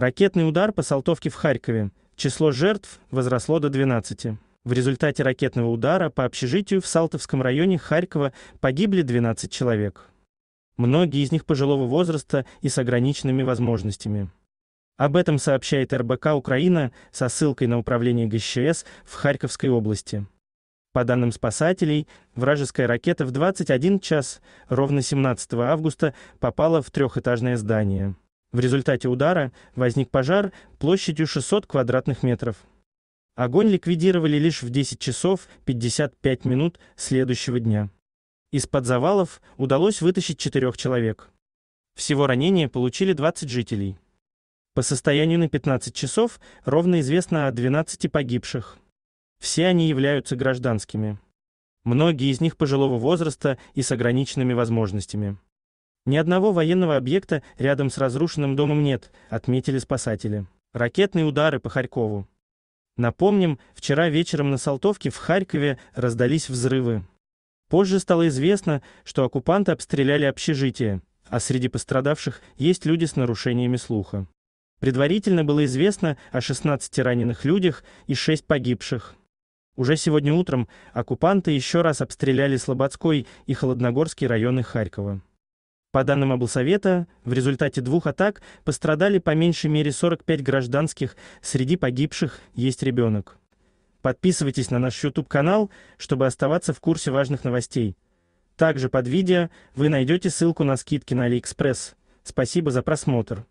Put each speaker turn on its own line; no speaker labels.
Ракетный удар по Салтовке в Харькове. Число жертв возросло до 12. В результате ракетного удара по общежитию в Салтовском районе Харькова погибли 12 человек. Многие из них пожилого возраста и с ограниченными возможностями. Об этом сообщает РБК Украина со ссылкой на управление ГЧС в Харьковской области. По данным спасателей, вражеская ракета в 21 час ровно 17 августа попала в трехэтажное здание. В результате удара возник пожар площадью 600 квадратных метров. Огонь ликвидировали лишь в 10 часов 55 минут следующего дня. Из-под завалов удалось вытащить четырех человек. Всего ранения получили 20 жителей. По состоянию на 15 часов ровно известно о 12 погибших. Все они являются гражданскими. Многие из них пожилого возраста и с ограниченными возможностями. Ни одного военного объекта рядом с разрушенным домом нет, отметили спасатели. Ракетные удары по Харькову. Напомним, вчера вечером на Салтовке в Харькове раздались взрывы. Позже стало известно, что оккупанты обстреляли общежитие, а среди пострадавших есть люди с нарушениями слуха. Предварительно было известно о 16 раненых людях и 6 погибших. Уже сегодня утром оккупанты еще раз обстреляли Слободской и Холодногорский районы Харькова. По данным облсовета, в результате двух атак пострадали по меньшей мере 45 гражданских, среди погибших есть ребенок. Подписывайтесь на наш YouTube-канал, чтобы оставаться в курсе важных новостей. Также под видео вы найдете ссылку на скидки на AliExpress. Спасибо за просмотр.